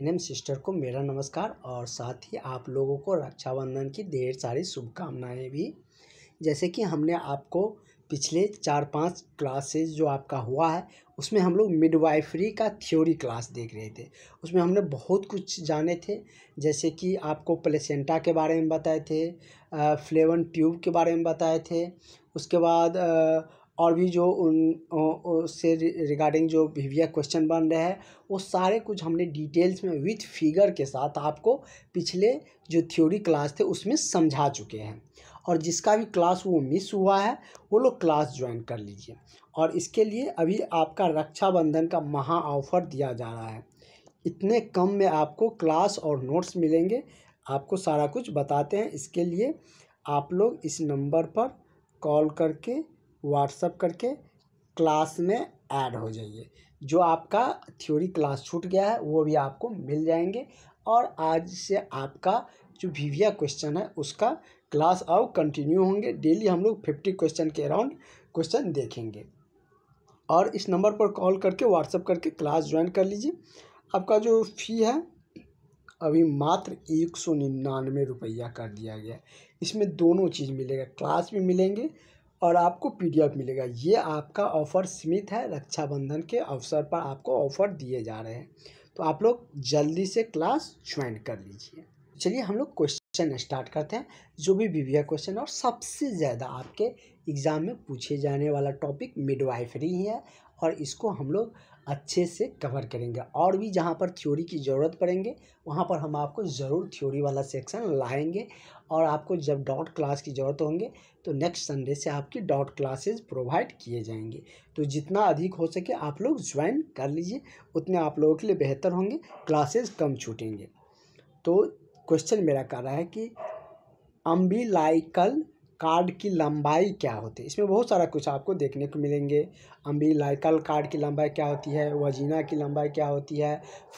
NM sister को मेरा नमस्कार और साथ ही आप लोगों को रक्षाबंधन की ढेर सारी शुभकामनाएं भी जैसे कि हमने आपको पिछले चार पांच क्लासेस जो आपका हुआ है उसमें हम लोग मिडवाइफरी का थ्योरी क्लास देख रहे थे उसमें हमने बहुत कुछ जाने थे जैसे कि आपको प्लेसेंटा के बारे में बताए थे फ्लेवन ट्यूब के बारे में बताए थे उसके बाद आ, और भी जो उन उससे रिगार्डिंग जो बिहेवियर क्वेश्चन बन रहे हैं वो सारे कुछ हमने डिटेल्स में विथ फिगर के साथ आपको पिछले जो थ्योरी क्लास थे उसमें समझा चुके हैं और जिसका भी क्लास वो मिस हुआ है वो लोग क्लास ज्वाइन कर लीजिए और इसके लिए अभी आपका रक्षाबंधन का महा ऑफर दिया जा रहा है इतने कम में आपको क्लास और नोट्स मिलेंगे आपको सारा कुछ बताते हैं इसके लिए आप लोग इस नंबर पर कॉल करके व्हाट्सअप करके क्लास में ऐड हो जाइए जो आपका थ्योरी क्लास छूट गया है वो भी आपको मिल जाएंगे और आज से आपका जो वीविया क्वेश्चन है उसका क्लास अब कंटिन्यू होंगे डेली हम लोग फिफ्टी क्वेश्चन के अराउंड क्वेश्चन देखेंगे और इस नंबर पर कॉल करके व्हाट्सअप करके क्लास ज्वाइन कर लीजिए आपका जो फी है अभी मात्र एक सौ निन्यानवे रुपया कर दिया गया इसमें दोनों चीज़ मिलेगा क्लास भी मिलेंगे और आपको पीडीएफ मिलेगा ये आपका ऑफ़र सीमित है रक्षाबंधन के अवसर पर आपको ऑफ़र दिए जा रहे हैं तो आप लोग जल्दी से क्लास ज्वाइन कर लीजिए चलिए हम लोग क्वेश्चन स्टार्ट करते हैं जो भी बीबीए क्वेश्चन और सबसे ज़्यादा आपके एग्ज़ाम में पूछे जाने वाला टॉपिक मिडवाइफरी है और इसको हम लोग अच्छे से कवर करेंगे और भी जहाँ पर थ्योरी की ज़रूरत पड़ेंगे वहाँ पर हम आपको ज़रूर थ्योरी वाला सेक्शन लाएंगे और आपको जब डॉट क्लास की ज़रूरत होंगे तो नेक्स्ट संडे से आपकी डॉट क्लासेस प्रोवाइड किए जाएंगे तो जितना अधिक हो सके आप लोग ज्वाइन कर लीजिए उतने आप लोगों के लिए बेहतर होंगे क्लासेज कम छूटेंगे तो क्वेश्चन मेरा कह रहा है कि अम्बिलाइकल कार्ड की लंबाई क्या होती है इसमें बहुत सारा कुछ आपको देखने को मिलेंगे अम्बीलाइकल कार्ड की लंबाई क्या होती है वजीना की लंबाई क्या होती है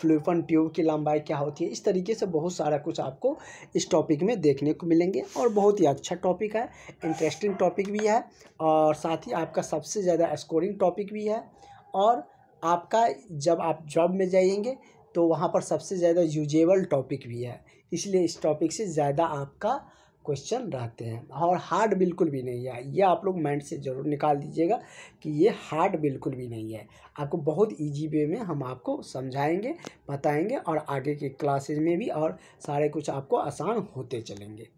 फ्लूपन ट्यूब की लंबाई क्या होती है इस तरीके से बहुत सारा कुछ आपको इस टॉपिक में देखने को मिलेंगे और बहुत ही अच्छा टॉपिक है इंटरेस्टिंग टॉपिक भी है और साथ ही आपका सबसे ज़्यादा स्कोरिंग टॉपिक भी है और आपका जब आप जॉब में जाएंगे तो वहाँ पर सबसे ज़्यादा यूजेबल टॉपिक भी है इसलिए इस टॉपिक से ज़्यादा आपका क्वेश्चन रहते हैं और हार्ड बिल्कुल भी नहीं है ये आप लोग माइंड से ज़रूर निकाल दीजिएगा कि ये हार्ड बिल्कुल भी नहीं है आपको बहुत इजी वे में हम आपको समझाएंगे बताएंगे और आगे के क्लासेज में भी और सारे कुछ आपको आसान होते चलेंगे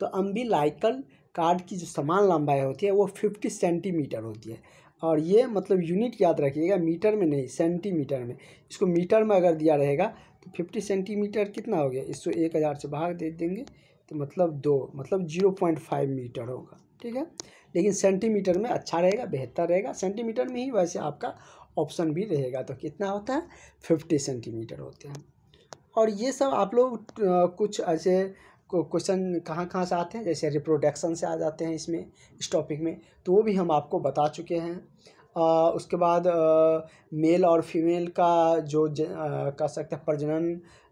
तो अम्बी लाइकल कार्ड की जो समान लंबाई होती है वो फिफ्टी सेंटीमीटर होती है और ये मतलब यूनिट याद रखिएगा मीटर में नहीं सेंटीमीटर में इसको मीटर में अगर दिया रहेगा तो फिफ्टी सेंटीमीटर कितना हो गया इसको एक हज़ार से भाग दे देंगे तो मतलब दो मतलब जीरो पॉइंट फाइव मीटर होगा ठीक है लेकिन सेंटीमीटर में अच्छा रहेगा बेहतर रहेगा सेंटीमीटर में ही वैसे आपका ऑप्शन भी रहेगा तो कितना होता है फिफ्टी सेंटीमीटर होते हैं और ये सब आप लोग कुछ ऐसे क्वेश्चन कहाँ कहाँ से आते हैं जैसे रिप्रोडक्शन से आ जाते हैं इसमें इस टॉपिक में तो वो भी हम आपको बता चुके हैं आ, उसके बाद आ, मेल और फीमेल का जो कह सकते हैं प्रजनन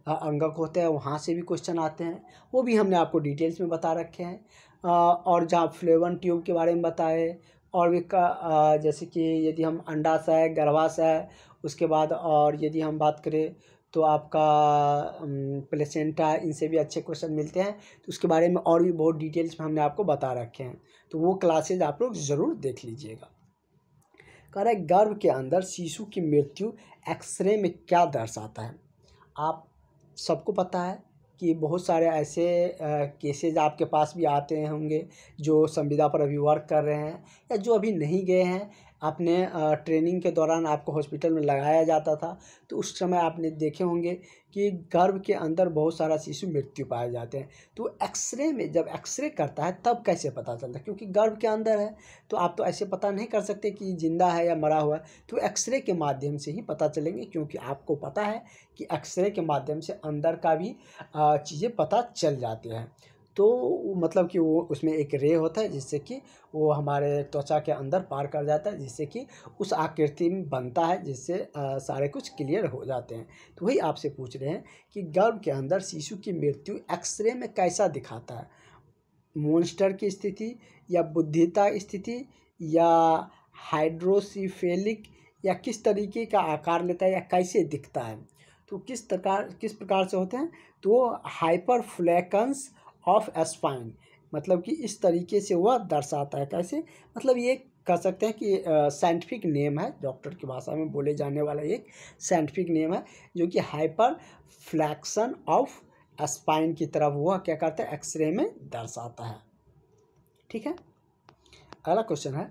अंगक होता है वहाँ से भी क्वेश्चन आते हैं वो भी हमने आपको डिटेल्स में बता रखे हैं और जहाँ फ्लेवन ट्यूब के बारे में बताए और भी का जैसे कि यदि हम अंडाशय है गर्भाशय है उसके बाद और यदि हम बात करें तो आपका प्लेसेंटा इनसे भी अच्छे क्वेश्चन मिलते हैं तो उसके बारे में और भी बहुत डिटेल्स में हमने आपको बता रखे हैं तो वो क्लासेज आप लोग ज़रूर देख लीजिएगा कह गर्भ के अंदर शिशु की मृत्यु एक्सरे में क्या दर्शाता है आप सबको पता है कि बहुत सारे ऐसे केसेज आपके पास भी आते होंगे जो संविदा पर अभी वर्क कर रहे हैं या जो अभी नहीं गए हैं आपने ट्रेनिंग के दौरान आपको हॉस्पिटल में लगाया जाता था तो उस समय आपने देखे होंगे कि गर्भ के अंदर बहुत सारा शिशु मृत्यु पाए जाते हैं तो एक्सरे में जब एक्सरे करता है तब कैसे पता चलता है क्योंकि गर्भ के अंदर है तो आप तो ऐसे पता नहीं कर सकते कि ज़िंदा है या मरा हुआ है तो एक्सरे के माध्यम से ही पता चलेंगे क्योंकि आपको पता है कि एक्सरे के माध्यम से अंदर का भी चीज़ें पता चल जाती हैं तो मतलब कि वो उसमें एक रे होता है जिससे कि वो हमारे त्वचा के अंदर पार कर जाता है जिससे कि उस आकृति में बनता है जिससे सारे कुछ क्लियर हो जाते हैं तो वही आपसे पूछ रहे हैं कि गर्भ के अंदर शिशु की मृत्यु एक्सरे में कैसा दिखाता है मोन्स्टर की स्थिति या बुद्धिता स्थिति या हाइड्रोसीफेलिक या किस तरीके का आकार लेता है या कैसे दिखता है तो किस प्रकार किस प्रकार से होते हैं तो हाइपरफ्लैकन्स ऑफ स्पाइन मतलब कि इस तरीके से वह दर्शाता है कैसे मतलब ये कह सकते हैं कि साइंटिफिक नेम है डॉक्टर की भाषा में बोले जाने वाला एक साइंटिफिक नेम है जो कि हाइपर फ्लैक्शन ऑफ स्पाइन की तरफ हुआ क्या करता है एक्सरे में दर्शाता है ठीक है अगला क्वेश्चन है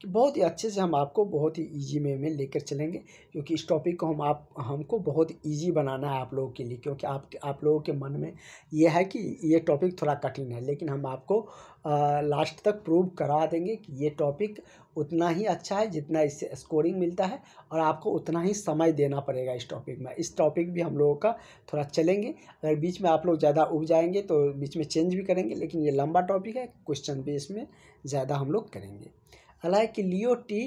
कि बहुत ही अच्छे से हम आपको बहुत ही ईजी वे में लेकर चलेंगे क्योंकि इस टॉपिक को हम आप हमको बहुत ईजी बनाना है आप लोगों के लिए क्योंकि आप आप लोगों के मन में ये है कि ये टॉपिक थोड़ा कठिन है लेकिन हम आपको आ, लास्ट तक प्रूव करा देंगे कि ये टॉपिक उतना ही अच्छा है जितना इससे स्कोरिंग मिलता है और आपको उतना ही समय देना पड़ेगा इस टॉपिक में इस टॉपिक भी हम लोगों का थोड़ा चलेंगे अगर बीच में आप लोग ज़्यादा उग जाएंगे तो बीच में चेंज भी करेंगे लेकिन ये लंबा टॉपिक है क्वेश्चन भी इसमें ज़्यादा हम लोग करेंगे हालांकि लियोटी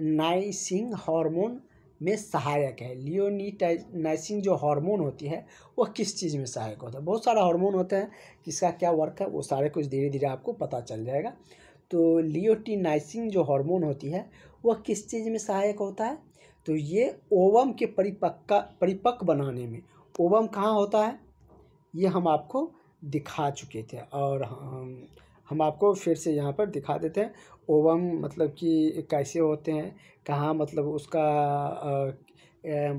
नाइसिंग हार्मोन में सहायक है लियोनीटाइनाइसिंग जो हार्मोन होती है वह किस चीज़ में सहायक होता है बहुत सारा हार्मोन होते हैं किसका क्या वर्क है वो सारे कुछ धीरे धीरे आपको पता चल जाएगा तो लियोटीनाइसिंग जो हार्मोन होती है वह किस चीज़ में सहायक होता है तो ये ओवम के परिपक्का परिपक्व बनाने में ओवम कहाँ होता है ये हम आपको दिखा चुके थे और हम हम आपको फिर से यहाँ पर दिखा देते हैं ओवम मतलब कि कैसे होते हैं कहाँ मतलब उसका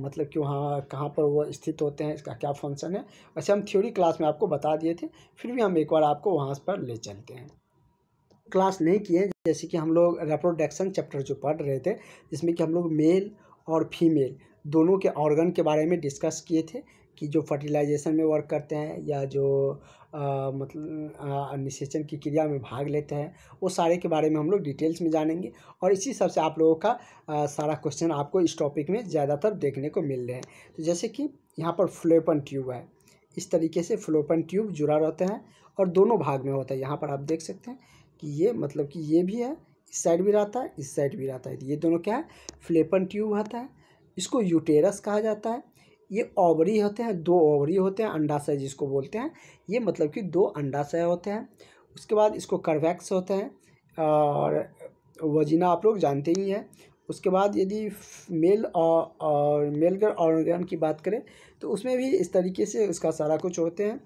मतलब कि वहाँ कहाँ पर वो स्थित होते हैं इसका क्या फंक्शन है वैसे हम थ्योरी क्लास में आपको बता दिए थे फिर भी हम एक बार आपको वहाँ पर ले चलते हैं क्लास नहीं किए जैसे कि हम लोग रेप्रोडक्शन चैप्टर जो पढ़ रहे थे जिसमें कि हम लोग मेल और फीमेल दोनों के ऑर्गन के बारे में डिस्कस किए थे कि जो फर्टिलाइजेशन में वर्क करते हैं या जो मतलब निषेचन की क्रिया में भाग लेते हैं वो सारे के बारे में हम लोग डिटेल्स में जानेंगे और इसी हिसाब से आप लोगों का आ, सारा क्वेश्चन आपको इस टॉपिक में ज़्यादातर देखने को मिल रहे हैं तो जैसे कि यहाँ पर फ्लोपन ट्यूब है इस तरीके से फ्लोपन ट्यूब जुड़ा रहता है और दोनों भाग में होता है यहाँ पर आप देख सकते हैं कि ये मतलब कि ये भी है इस साइड भी रहता है इस साइड भी रहता है ये दोनों क्या है फ्लेपन ट्यूब आता है इसको यूटेरस कहा जाता है ये ओवरी होते हैं दो ओवरी होते हैं अंडाशय जिसको बोलते हैं ये मतलब कि दो अंडाशय होते हैं उसके बाद इसको करवैक्स होते हैं और वजीना आप लोग जानते ही हैं उसके बाद यदि मेल और मेल और ऑर्गन की बात करें तो उसमें भी इस तरीके से उसका सारा कुछ होते हैं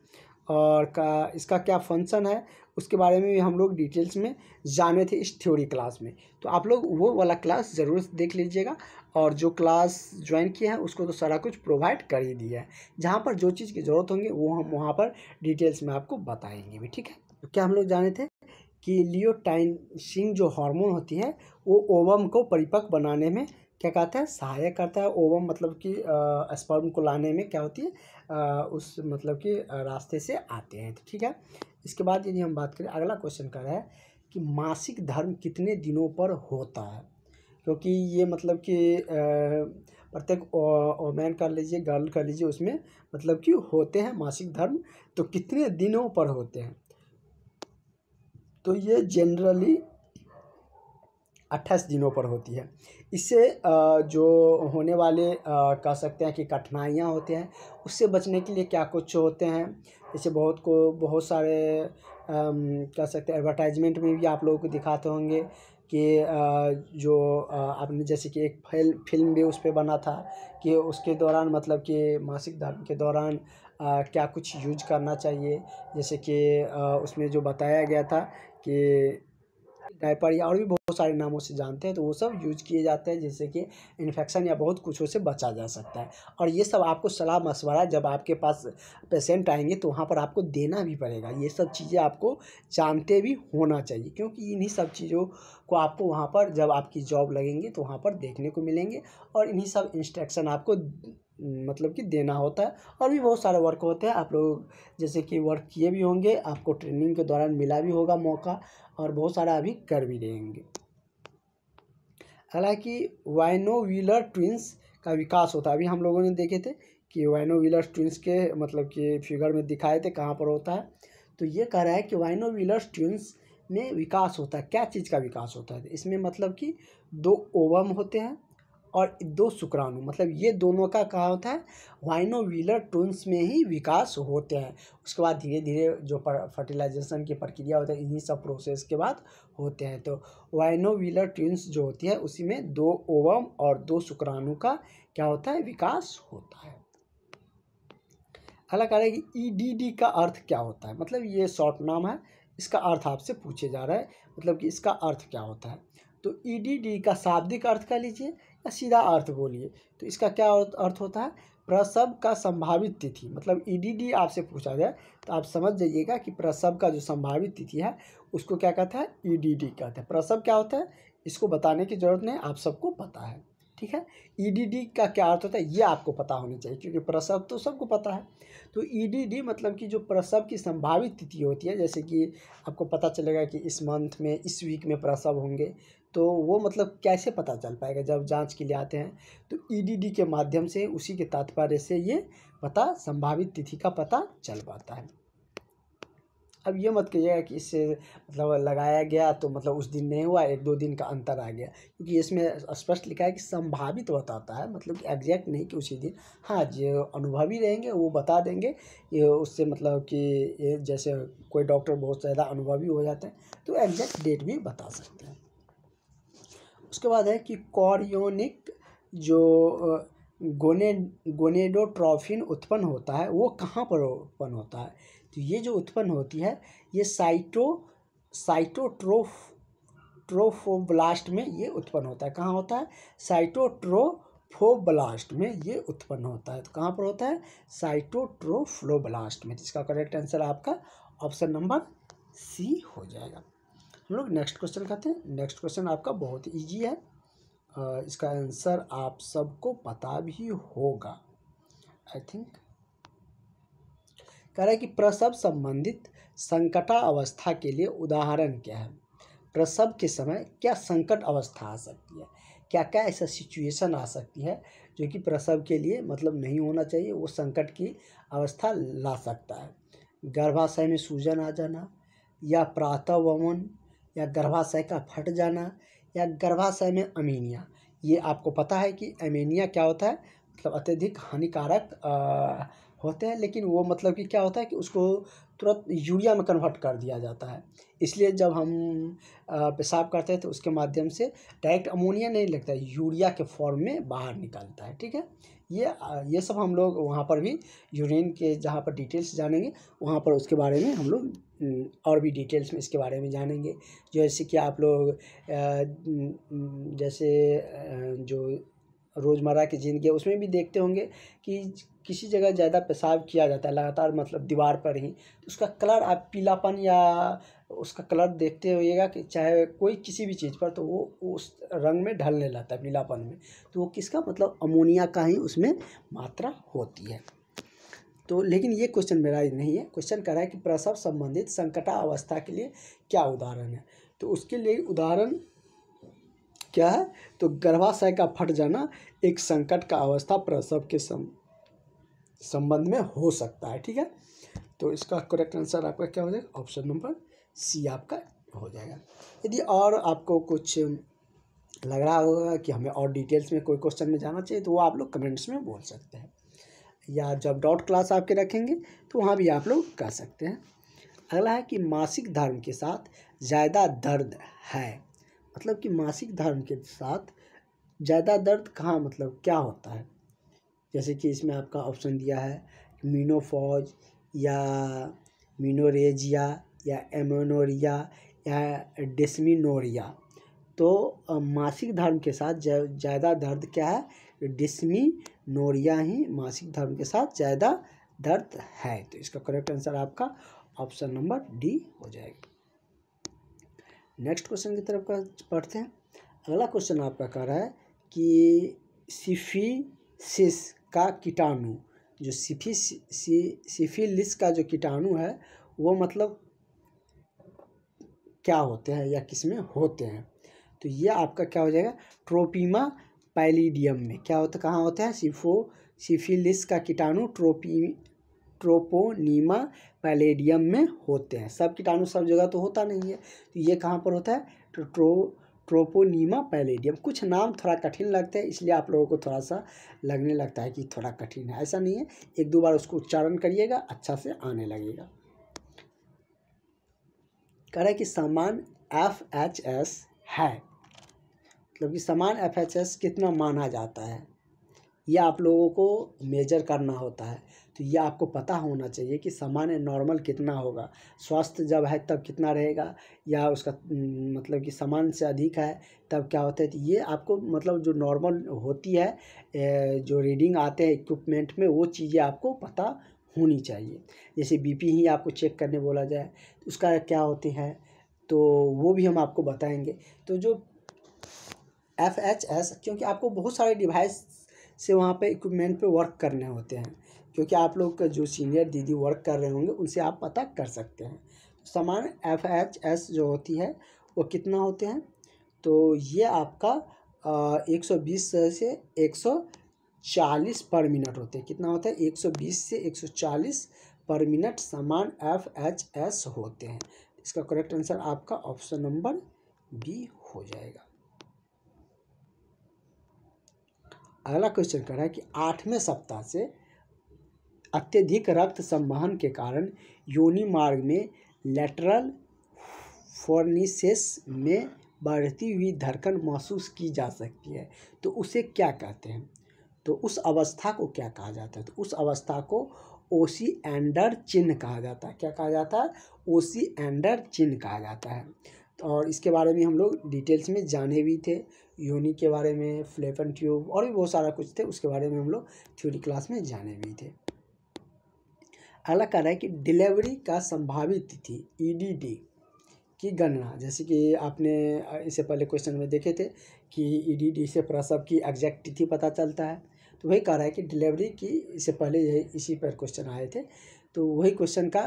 और का इसका क्या फंक्शन है उसके बारे में भी हम लोग डिटेल्स में जाने थे इस थ्योरी क्लास में तो आप लोग वो वाला क्लास ज़रूर देख लीजिएगा और जो क्लास ज्वाइन किया है उसको तो सारा कुछ प्रोवाइड कर ही दिया है जहाँ पर जो चीज़ की ज़रूरत होंगी वो हम वहाँ पर डिटेल्स में आपको बताएंगे भी ठीक है तो क्या हम लोग जाने थे कि लियोटाइन सिंह जो हार्मोन होती है वो ओवम को परिपक्व बनाने में क्या कहते हैं सहायक करता है ओवम मतलब कि स्पर्म को लाने में क्या होती है उस मतलब कि रास्ते से आते हैं तो ठीक है इसके बाद यदि हम बात करें अगला क्वेश्चन कर रहा है कि मासिक धर्म कितने दिनों पर होता है क्योंकि ये मतलब कि प्रत्येक ओमैन कर लीजिए गर्ल कर लीजिए उसमें मतलब कि होते हैं मासिक धर्म तो कितने दिनों पर होते हैं तो ये जनरली अट्ठाईस दिनों पर होती है इससे जो होने वाले कह सकते हैं कि कठिनाइयाँ होती हैं उससे बचने के लिए क्या कुछ होते हैं जैसे बहुत को बहुत सारे कह सकते हैं एडवर्टाइजमेंट में भी आप लोगों को दिखाते होंगे कि जो आपने जैसे कि एक फिल फिल्म भी उस पर बना था कि उसके दौरान मतलब कि मासिक धर्म के दौरान आ, क्या कुछ यूज करना चाहिए जैसे कि उसमें जो बताया गया था कि डायपर या और भी बहुत बहुत सारे नामों से जानते हैं तो वो सब यूज किए जाते हैं जिससे कि इन्फेक्शन या बहुत कुछ उसे बचा जा सकता है और ये सब आपको सलाह मशवरा जब आपके पास पेशेंट आएंगे तो वहाँ पर आपको देना भी पड़ेगा ये सब चीज़ें आपको जानते भी होना चाहिए क्योंकि इन्हीं सब चीज़ों को आपको वहाँ पर जब आपकी जॉब लगेंगे तो वहाँ पर देखने को मिलेंगे और इन्हीं सब इंस्ट्रक्शन आपको मतलब कि देना होता है और भी बहुत सारे वर्क होते हैं आप लोग जैसे कि वर्क किए भी होंगे आपको ट्रेनिंग के दौरान मिला भी होगा मौका और बहुत सारा अभी कर भी देंगे हालांकि वाइनो व्हीलर ट्विंस का विकास होता है अभी हम लोगों ने देखे थे कि वाइनो व्हीलर ट्विंस के मतलब कि फिगर में दिखाए थे कहाँ पर होता है तो ये कह रहा है कि वाइनो व्हीलर ट्विंस में विकास होता है क्या चीज़ का विकास होता है इसमें मतलब कि दो ओवम होते हैं और दो शुक्राणु मतलब ये दोनों का कहा होता है वाइनोविलर ट्रोन्स में ही विकास होते हैं उसके बाद धीरे धीरे जो फर्टिलाइजेशन की प्रक्रिया होती है इन्हीं सब प्रोसेस के बाद होते हैं तो वाइनोविलर ट्विन्स जो होती है उसी में दो ओवम और दो शुक्राणु का क्या होता है विकास होता है अगला कह रहा है कि ईडीडी का अर्थ क्या होता है मतलब ये शॉर्ट नाम है इसका अर्थ आपसे पूछे जा रहा है मतलब कि इसका अर्थ क्या होता है तो डी e का शाब्दिक अर्थ कह लीजिए सीधा अर्थ बोलिए तो इसका क्या अर्थ होता है प्रसव का संभावित तिथि मतलब ईडीडी e आपसे पूछा जाए तो आप समझ जाइएगा कि प्रसव का जो संभावित तिथि है उसको क्या कहता है ईडीडी e कहते हैं प्रसव क्या होता है इसको बताने की जरूरत नहीं आप सबको पता है ठीक है ईडीडी e का क्या अर्थ होता है ये आपको पता होनी चाहिए क्योंकि प्रसव तो सबको पता है तो ईडीडी e मतलब कि जो प्रसव की संभावित तिथि होती है जैसे कि आपको पता चलेगा कि इस मंथ में इस वीक में प्रसव होंगे तो वो मतलब कैसे पता चल पाएगा जब जांच के लिए आते हैं तो ईडीडी e के माध्यम से उसी के तात्पर्य से ये पता संभावित तिथि का पता चल पाता है अब ये मत कहिएगा कि इससे मतलब लगाया गया तो मतलब उस दिन नहीं हुआ एक दो दिन का अंतर आ गया क्योंकि इसमें स्पष्ट लिखा है कि संभावित तो बताता है मतलब कि एग्जैक्ट नहीं कि उसी दिन हाँ जो अनुभवी रहेंगे वो बता देंगे ये उससे मतलब कि जैसे कोई डॉक्टर बहुत ज़्यादा अनुभवी हो जाते हैं तो एग्जैक्ट डेट भी बता सकते हैं उसके बाद है कि कॉरियोनिक जो गोने गोनेडोट्रॉफिन उत्पन्न होता है वो कहाँ पर उत्पन्न होता है तो ये जो उत्पन्न होती है ये साइटो साइटोट्रोफ ट्रोफोब्लास्ट में ये उत्पन्न होता है कहाँ होता है साइटोट्रोफोब्लास्ट में ये उत्पन्न होता है तो कहाँ पर होता है साइटोट्रोफ्लोब्लास्ट में जिसका करेक्ट आंसर आपका ऑप्शन नंबर सी हो जाएगा हम लोग नेक्स्ट क्वेश्चन करते हैं नेक्स्ट क्वेश्चन आपका बहुत ईजी है इसका आंसर आप सबको पता भी होगा आई थिंक कह रहा है कि प्रसव संबंधित संकटा अवस्था के लिए उदाहरण क्या है प्रसव के समय क्या संकट अवस्था आ सकती है क्या क्या ऐसा सिचुएशन आ सकती है जो कि प्रसव के लिए मतलब नहीं होना चाहिए वो संकट की अवस्था ला सकता है गर्भाशय में सूजन आ जाना या प्रातः वमन या गर्भाशय का फट जाना या गर्भाशय में अमीनिया ये आपको पता है कि अमीनिया क्या होता है मतलब अत्यधिक हानिकारक होते हैं लेकिन वो मतलब कि क्या होता है कि उसको तुरंत यूरिया में कन्वर्ट कर दिया जाता है इसलिए जब हम पेशाब करते हैं तो उसके माध्यम से डायरेक्ट अमोनिया नहीं लगता यूरिया के फॉर्म में बाहर निकलता है ठीक है ये ये सब हम लोग वहाँ पर भी यूरिन के जहाँ पर डिटेल्स जानेंगे वहाँ पर उसके बारे में हम लोग और भी डिटेल्स में इसके बारे में जानेंगे जैसे कि आप लोग जैसे जो रोज़मर्रा की ज़िंदगी उसमें भी देखते होंगे कि किसी जगह ज़्यादा पेशाब किया जाता है लगातार मतलब दीवार पर ही तो उसका कलर आप पीलापन या उसका कलर देखते होइएगा कि चाहे कोई किसी भी चीज़ पर तो वो उस रंग में ढलने लगता है पीलापन में तो वो किसका मतलब अमोनिया का ही उसमें मात्रा होती है तो लेकिन ये क्वेश्चन मेरा नहीं है क्वेश्चन कह रहा है कि प्रसव संबंधित संकटा अवस्था के लिए क्या उदाहरण है तो उसके लिए उदाहरण क्या है तो गर्भाशय का फट जाना एक संकट का अवस्था प्रसव के सम संबंध में हो सकता है ठीक है तो इसका करेक्ट आंसर आपका क्या हो जाएगा ऑप्शन नंबर सी आपका हो जाएगा यदि और आपको कुछ लग रहा होगा कि हमें और डिटेल्स में कोई क्वेश्चन में जाना चाहिए तो वो आप लोग कमेंट्स में बोल सकते हैं या जब डॉट क्लास आपके रखेंगे तो वहाँ भी आप लोग कर सकते हैं अगला है कि मासिक धर्म के साथ ज़्यादा दर्द है मतलब कि मासिक धर्म के साथ ज़्यादा दर्द कहाँ मतलब क्या होता है जैसे कि इसमें आपका ऑप्शन दिया है मीनोफॉज या मीनोरेजिया या एमोनोरिया या डिसमिनोरिया तो मासिक धर्म के साथ ज़्यादा दर्द क्या है नोरिया ही मासिक धर्म के साथ ज़्यादा दर्द है तो इसका करेक्ट आंसर आपका ऑप्शन नंबर डी हो जाएगा नेक्स्ट क्वेश्चन की तरफ का पढ़ते हैं अगला क्वेश्चन आपका कह रहा है कि सिफी सिस का कीटाणु जो सिफी सी सिफिलिस का जो कीटाणु है वो मतलब क्या होते हैं या किस में होते हैं तो ये आपका क्या हो जाएगा ट्रोपीमा पैलीडियम में क्या होता कहाँ होता है सिफो सिफिलिस का कीटाणु ट्रोपी ट्रोपोनीमा पैलेडियम में होते हैं सब कीटाणु सब जगह तो होता नहीं है तो ये कहाँ पर होता है तो ट्रो ट्रोपोनीमा पैलेडियम कुछ नाम थोड़ा कठिन लगते हैं इसलिए आप लोगों को थोड़ा सा लगने लगता है कि थोड़ा कठिन है ऐसा नहीं है एक दो बार उसको उच्चारण करिएगा अच्छा से आने लगेगा कह रहा है कि सामान एफ एच एस है मतलब कि सामान एफ एच एस कितना माना जाता है यह आप लोगों को मेजर करना होता है तो ये आपको पता होना चाहिए कि सामान्य नॉर्मल कितना होगा स्वास्थ्य जब है तब कितना रहेगा या उसका मतलब कि सामान्य से अधिक है तब क्या होता है तो ये आपको मतलब जो नॉर्मल होती है जो रीडिंग आते हैं इक्विपमेंट में वो चीज़ें आपको पता होनी चाहिए जैसे बीपी ही आपको चेक करने बोला जाए तो उसका क्या होती है तो वो भी हम आपको बताएंगे तो जो एफ एच एस क्योंकि आपको बहुत सारे डिवाइस से वहाँ पे इक्विपमेंट पे वर्क करने होते हैं क्योंकि आप लोग का जो सीनियर दीदी वर्क कर रहे होंगे उनसे आप पता कर सकते हैं तो समान एफ एच एस जो होती है वो कितना होते हैं तो ये आपका एक सौ बीस से एक सौ चालीस पर मिनट होते हैं कितना होता है एक सौ बीस से एक सौ चालीस पर मिनट समान एफ एच एस होते हैं इसका करेक्ट आंसर आपका ऑप्शन नंबर बी हो जाएगा अगला क्वेश्चन कह रहा है कि आठवें सप्ताह से अत्यधिक रक्त संवहन के कारण योनि मार्ग में लेटरल फोर्निसेस में बढ़ती हुई धड़कन महसूस की जा सकती है तो उसे क्या कहते हैं तो उस अवस्था को क्या कहा जाता है तो उस अवस्था को ओसी एंडर चिन्ह कहा जाता है क्या कहा जाता है ओसी एंडर चिन्ह कहा जाता है और इसके बारे में हम लोग डिटेल्स में जाने भी थे योनि के बारे में फ्लेपन ट्यूब और भी बहुत सारा कुछ थे उसके बारे में हम लोग थ्योरी क्लास में जाने भी थे अगला कह रहा है कि डिलीवरी का संभावित तिथि ईडीडी e की गणना जैसे कि आपने इससे पहले क्वेश्चन में देखे थे कि ईडीडी e से प्रसव की एग्जैक्ट तिथि पता चलता है तो वही कह रहा है कि डिलीवरी की इससे पहले यही इसी पर क्वेश्चन आए थे तो वही क्वेश्चन का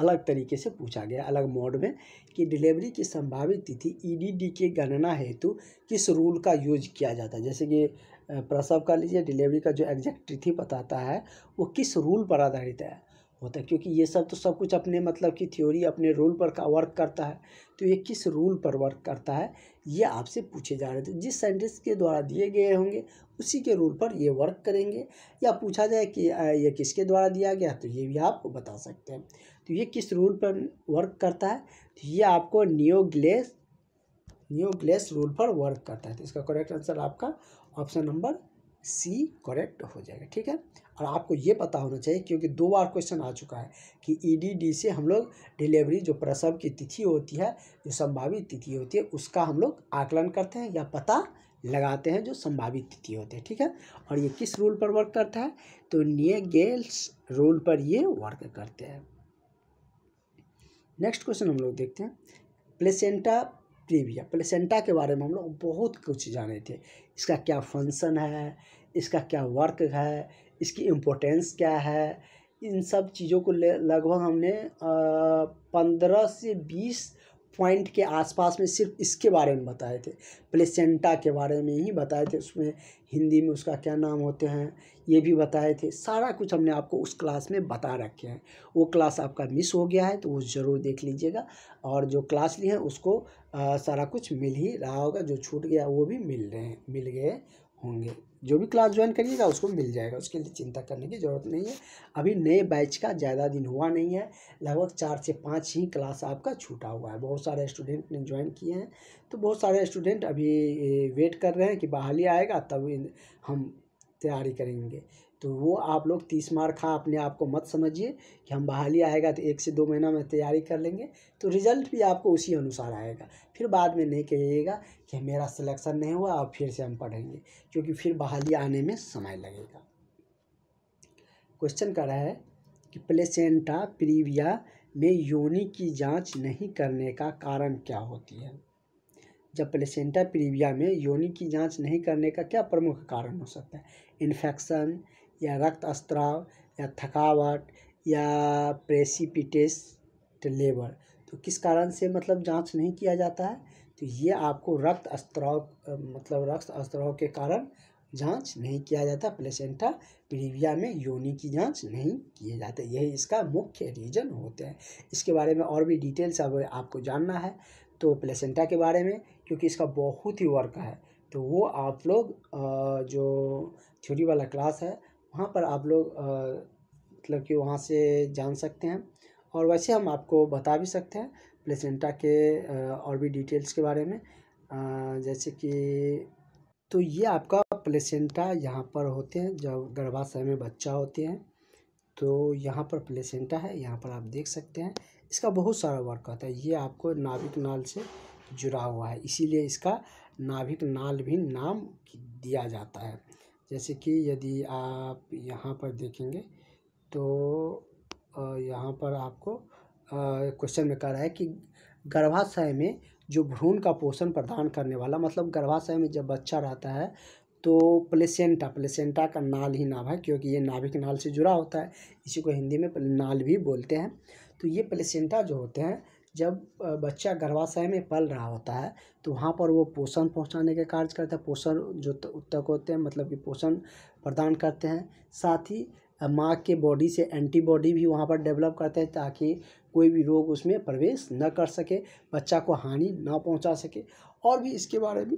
अलग तरीके से पूछा गया अलग मोड में कि डिलीवरी की संभावित तिथि ईडीडी e की गणना हेतु किस रूल का यूज किया जाता है जैसे कि प्रसव का लीजिए डिलीवरी का जो एग्जैक्ट तिथि बताता है वो किस रूल पर आधारित है होता है क्योंकि ये सब तो सब कुछ अपने मतलब की थ्योरी अपने रूल पर का वर्क करता है तो ये किस रूल पर वर्क करता है ये आपसे पूछे जा रहे थे जिस सेंटेंस के द्वारा दिए गए होंगे उसी के रूल पर ये वर्क करेंगे या पूछा जाए कि ये किसके द्वारा दिया गया तो ये भी आप बता सकते हैं तो ये किस रूल पर वर्क करता है तो ये आपको न्योग्लेस न्योग्लेस रूल पर वर्क करता है तो इसका करेक्ट आंसर आपका ऑप्शन नंबर सी करेक्ट हो जाएगा ठीक है और आपको ये पता होना चाहिए क्योंकि दो बार क्वेश्चन आ चुका है कि ईडीडी e से हम लोग डिलीवरी जो प्रसव की तिथि होती है जो संभावित तिथि होती है उसका हम लोग आकलन करते हैं या पता लगाते हैं जो संभावित तिथि होते हैं ठीक है और ये किस रूल पर वर्क करता है तो निय गेल्स रूल पर ये वर्क करते हैं नेक्स्ट क्वेश्चन हम लोग देखते हैं प्लेसेंटा प्रीविया प्लेसेंटा के बारे में हम लोग बहुत कुछ जाने थे इसका क्या फंक्शन है इसका क्या वर्क है इसकी इम्पोर्टेंस क्या है इन सब चीज़ों को लगभग हमने पंद्रह से बीस पॉइंट के आसपास में सिर्फ इसके बारे में बताए थे प्लेसेंटा के बारे में ही बताए थे उसमें हिंदी में उसका क्या नाम होते हैं ये भी बताए थे सारा कुछ हमने आपको उस क्लास में बता रखे हैं वो क्लास आपका मिस हो गया है तो वो ज़रूर देख लीजिएगा और जो क्लास ली है उसको आ, सारा कुछ मिल ही रहा होगा जो छूट गया वो भी मिल रहे हैं मिल गए होंगे जो भी क्लास ज्वाइन करिएगा उसको मिल जाएगा उसके लिए चिंता करने की ज़रूरत नहीं है अभी नए बैच का ज़्यादा दिन हुआ नहीं है लगभग चार से पाँच ही क्लास आपका छूटा हुआ है बहुत सारे स्टूडेंट ने ज्वाइन किए हैं तो बहुत सारे स्टूडेंट अभी वेट कर रहे हैं कि बहाली आएगा तब हम तैयारी करेंगे तो वो आप लोग तीस मार्क हाँ अपने आप को मत समझिए कि हम बहाली आएगा तो एक से दो महीना में तैयारी कर लेंगे तो रिज़ल्ट भी आपको उसी अनुसार आएगा फिर बाद में नहीं कहिएगा कि मेरा सिलेक्शन नहीं हुआ अब फिर से हम पढ़ेंगे क्योंकि फिर बहाली आने में समय लगेगा क्वेश्चन कर रहा है कि प्लेसेंटा प्रीविया में योनि की जाँच नहीं करने का कारण क्या होती है जब प्लेसेंटा प्रीविया में योनि की जांच नहीं करने का क्या प्रमुख कारण हो सकता है इन्फेक्शन या रक्त स्त्राव या थकावट या प्रेसिपिटेस लेबर तो किस कारण से मतलब जांच नहीं किया जाता है तो ये आपको रक्त स्त्राव मतलब रक्त स्त्राव के कारण जांच नहीं किया जाता प्लेसेंटा प्रीविया में योनि की जांच नहीं किए जाते यही इसका मुख्य रीजन होते हैं इसके बारे में और भी डिटेल्स अब आपको जानना है तो प्लेसेंटा के बारे में क्योंकि इसका बहुत ही वर्क है तो वो आप लोग जो थ्योरी वाला क्लास है वहाँ पर आप लोग मतलब कि वहाँ से जान सकते हैं और वैसे हम आपको बता भी सकते हैं प्लेसेंटा के और भी डिटेल्स के बारे में जैसे कि तो ये आपका प्लेसेंटा यहाँ पर होते हैं जब गर्भाशय में बच्चा होते हैं तो यहाँ पर प्लेसेंटा है यहाँ पर आप देख सकते हैं इसका बहुत सारा वर्क होता है ये आपको नाभिक नाल से जुड़ा हुआ है इसीलिए इसका नाभिक नाल भी नाम दिया जाता है जैसे कि यदि आप यहाँ पर देखेंगे तो यहाँ पर आपको क्वेश्चन में कह रहा है कि गर्भाशय में जो भ्रूण का पोषण प्रदान करने वाला मतलब गर्भाशय में जब बच्चा रहता है तो प्लेसेंटा प्लेसेंटा का नाल ही नाभ है क्योंकि ये नाभिक नाल से जुड़ा होता है इसी को हिंदी में नाल भी बोलते हैं तो ये प्लेसेंटा जो होते हैं जब बच्चा गर्भाशय में पल रहा होता है तो वहाँ पर वो पोषण पहुँचाने के कार्य करता है पोषण जो उत्तक होते हैं मतलब कि पोषण प्रदान करते हैं साथ ही माँ के बॉडी से एंटीबॉडी भी वहाँ पर डेवलप करते हैं ताकि कोई भी रोग उसमें प्रवेश न कर सके बच्चा को हानि ना पहुँचा सके और भी इसके बारे में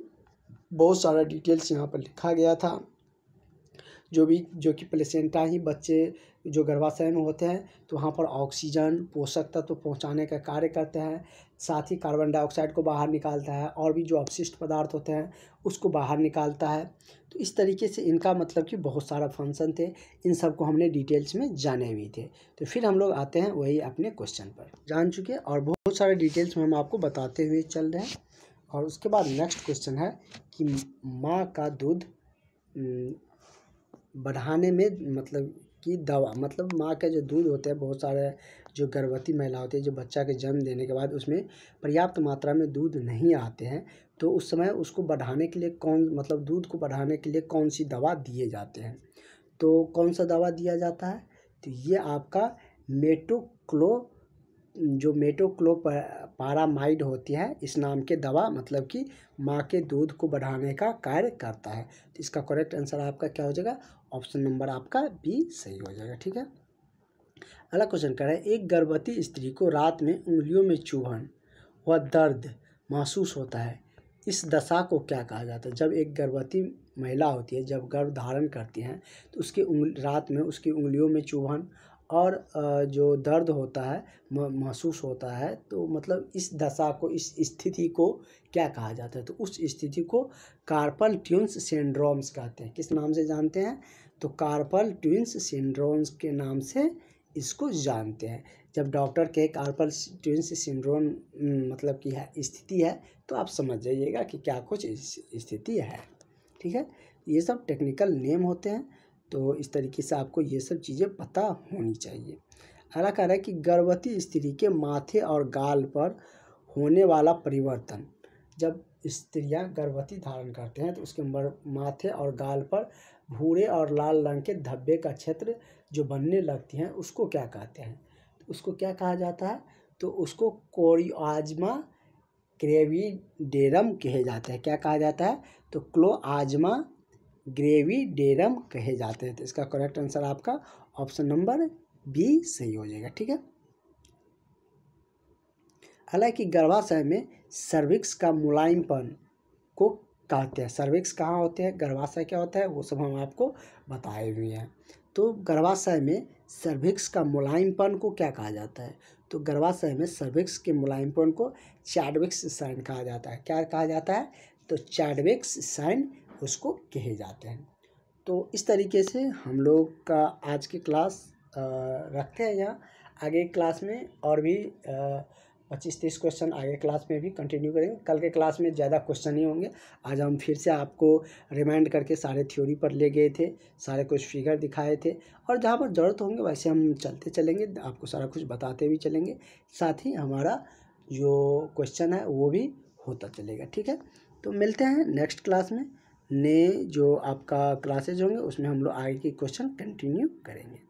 बहुत सारा डिटेल्स यहाँ पर लिखा गया था जो भी जो कि प्लेसेंटा ही बच्चे जो गर्भाशय में होते हैं तो वहाँ पर ऑक्सीजन पोषक तत्व पहुँचाने का कार्य करते हैं साथ ही कार्बन डाइऑक्साइड को बाहर निकालता है और भी जो अपशिष्ट पदार्थ होते हैं उसको बाहर निकालता है तो इस तरीके से इनका मतलब कि बहुत सारा फंक्शन थे इन सब को हमने डिटेल्स में जाने भी थे तो फिर हम लोग आते हैं वही अपने क्वेश्चन पर जान चुके और बहुत सारे डिटेल्स में हम आपको बताते हुए चल रहे हैं और उसके बाद नेक्स्ट क्वेश्चन है कि माँ का दूध बढ़ाने में मतलब कि दवा मतलब माँ का जो दूध होता है बहुत सारे जो गर्भवती महिला होती है जो बच्चा के जन्म देने के बाद उसमें पर्याप्त मात्रा में दूध नहीं आते हैं तो उस समय उसको बढ़ाने के लिए कौन मतलब दूध को बढ़ाने के लिए कौन सी दवा दिए जाते हैं तो कौन सा दवा दिया जाता है तो ये आपका मेटोक्लो जो मेटोक्लो पारामाइड होती है इस नाम के दवा मतलब कि माँ के दूध को बढ़ाने का कार्य करता है तो इसका करेक्ट आंसर आपका क्या हो जाएगा ऑप्शन नंबर आपका बी सही हो जाएगा ठीक है अगला क्वेश्चन कह रहा है एक गर्भवती स्त्री को रात में उंगलियों में चुभन व दर्द महसूस होता है इस दशा को क्या कहा जाता है जब एक गर्भवती महिला होती है जब गर्भ धारण करती हैं तो उसकी उंगली रात में उसकी उंगलियों में चुभन और जो दर्द होता है महसूस होता है तो मतलब इस दशा को इस स्थिति को क्या कहा जाता है तो उस स्थिति को कार्पल ट्यून्स सिंड्रोम्स कहते हैं किस नाम से जानते हैं तो कार्पल ट्यून्स सिंड्रोम्स के नाम से इसको जानते हैं जब डॉक्टर के कार्पल ट्यून्स सिंड्रोम मतलब की है स्थिति है तो आप समझ जाइएगा कि क्या कुछ स्थिति है ठीक है ये सब टेक्निकल नेम होते हैं तो इस तरीके से आपको ये सब चीज़ें पता होनी चाहिए अगला कह रहा है कि गर्भवती स्त्री के माथे और गाल पर होने वाला परिवर्तन जब स्त्रियां गर्भवती धारण करते हैं तो उसके माथे और गाल पर भूरे और लाल रंग के धब्बे का क्षेत्र जो बनने लगती हैं उसको क्या कहते हैं तो उसको क्या कहा जाता है तो उसको कोरियोजमा क्रेविडेरम कहे जाते हैं क्या कहा जाता है तो क्लोआजमा ग्रेवी डेरम कहे जाते हैं तो इसका करेक्ट आंसर आपका ऑप्शन नंबर बी सही हो जाएगा ठीक है हालांकि गर्भाशय में सर्विक्स का मुलायमपन को कहते हैं सर्विक्स कहाँ होते हैं गर्भाशय क्या होता है वो सब हम आपको बताए हुए हैं तो गर्भाशय में सर्विक्स का मुलायमपन को क्या कहा जाता है तो गर्भाशय में सर्विक्स के मुलायमपन को चैडविक्स साइन कहा जाता है क्या कहा जाता है तो चैडविक्स साइन उसको कहे जाते हैं तो इस तरीके से हम लोग का आज की क्लास रखते हैं यहाँ आगे क्लास में और भी पच्चीस तीस क्वेश्चन आगे क्लास में भी कंटिन्यू करेंगे कल के क्लास में ज़्यादा क्वेश्चन ही होंगे आज हम फिर से आपको रिमाइंड करके सारे थ्योरी पर ले गए थे सारे कुछ फिगर दिखाए थे और जहाँ पर ज़रूरत होंगे वैसे हम चलते चलेंगे आपको सारा कुछ बताते भी चलेंगे साथ ही हमारा जो क्वेश्चन है वो भी होता चलेगा ठीक है तो मिलते हैं नेक्स्ट क्लास में ने जो आपका क्लासेज होंगे उसमें हम लोग आगे के क्वेश्चन कंटिन्यू करेंगे